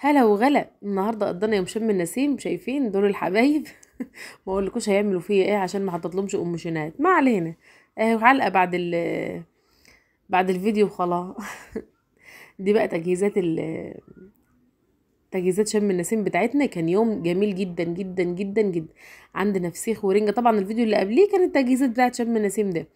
هلا وغلا النهارده قضينا يوم شم النسيم شايفين دول الحبايب ما اقولكوش هيعملوا فيا ايه عشان ما ام شينات ما علينا اهي حلقه بعد ال بعد الفيديو وخلاص دي بقى تجهيزات ال تجهيزات شم النسيم بتاعتنا كان يوم جميل جدا جدا جدا جدا عندنا فسيخ ورنجه طبعا الفيديو اللي قبليه كانت التجهيزات بتاعت شم النسيم ده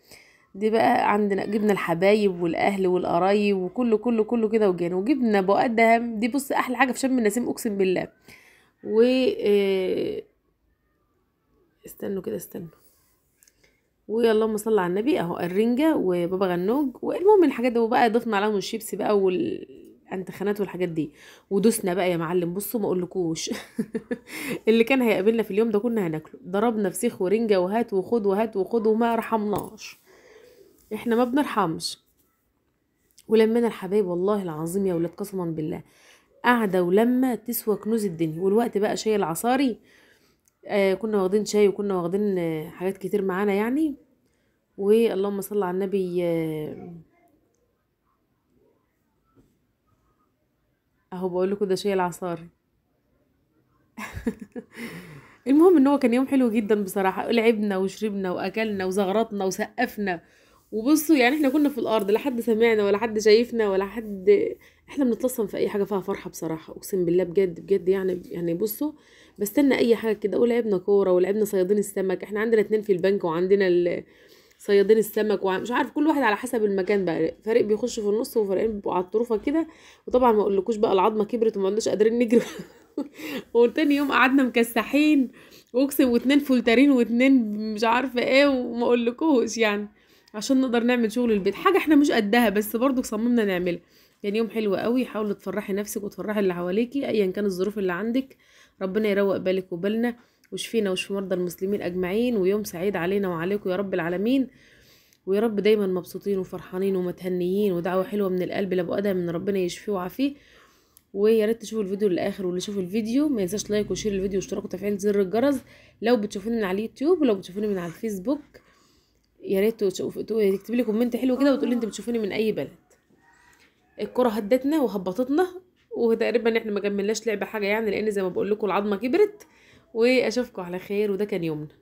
دي بقى عندنا جبنا الحبايب والاهل والقرايب وكله كله كله كده وجانا وجبنا بقات دي بص احلى حاجه في شم النسيم اقسم بالله و آه، استنوا كده استنوا اللهم صل على النبي اهو الرنجه وبابا غنوج والمهم الحاجات دي وبقى ضفنا عليهم الشيبسي بقى والانتخانات والحاجات دي ودوسنا بقى يا معلم بصوا ما اقولكوش اللي كان هيقابلنا في اليوم ده كنا هناكله ضربنا فسيخ ورنجه وهات وخد وهات وخد وما رحمناش احنا ما بنرحمش ولمنا الحبايب والله العظيم يا ولاد قسما بالله قعده ولما تسوى كنوز الدنيا والوقت بقى شاي العصاري آه كنا واخدين شاي وكنا واخدين آه حاجات كتير معانا يعني واللهم صل على النبي آه اهو بقول لكم ده شاي العصاري المهم ان هو كان يوم حلو جدا بصراحه لعبنا وشربنا واكلنا وزغرطنا وسقفنا وبصوا يعني احنا كنا في الارض لا حد سمعنا ولا حد شايفنا ولا حد احنا بنتلصم في اي حاجه فيها فرحه بصراحه اقسم بالله بجد بجد يعني يعني بصوا بستنى اي حاجه كده اقول لعبنا كوره ولعبنا صيادين السمك احنا عندنا اتنين في البنك وعندنا صيادين السمك ومش عارف كل واحد على حسب المكان بقى فريق بيخش في النص وفريقين بيبقوا على الطروفه كده وطبعا ما اقولكوش بقى العظمه كبرت وما عندناش قادرين نجري وتاني يوم قعدنا مكسحين واقسم واتنين فولترين واتنين مش عارفه ايه وما اقولكوش يعني عشان نقدر نعمل شغل البيت حاجه احنا مش قدها بس برضو صممنا نعملها يعني يوم حلو قوي حاولي تفرحي نفسك وتفرحي اللي حواليكي ايا كان الظروف اللي عندك ربنا يروق بالك وبالنا وشفينا وشفي مرضى المسلمين اجمعين ويوم سعيد علينا وعليكم يا رب العالمين ويا رب دايما مبسوطين وفرحانين ومتهنيين ودعوه حلوه من القلب لابو ادهم ان ربنا يشفيه وعافيه ويا ريت تشوفوا الفيديو للاخر واللي يشوف الفيديو ما ينساش لايك وشير الفيديو واشتراك وتفعيل زر الجرس لو بتشوفوني من على اليوتيوب ولو بتشوفوني من على الفيسبوك يا ريت تكتب لي كومنت حلو كده وتقول لي انت بتشوفوني من اي بلد الكره هدتنا وهبطتنا وتقريبا احنا ما كملناش لعبه حاجه يعني لان زي ما بقول لكم العظمه كبرت واشوفكم على خير وده كان يومنا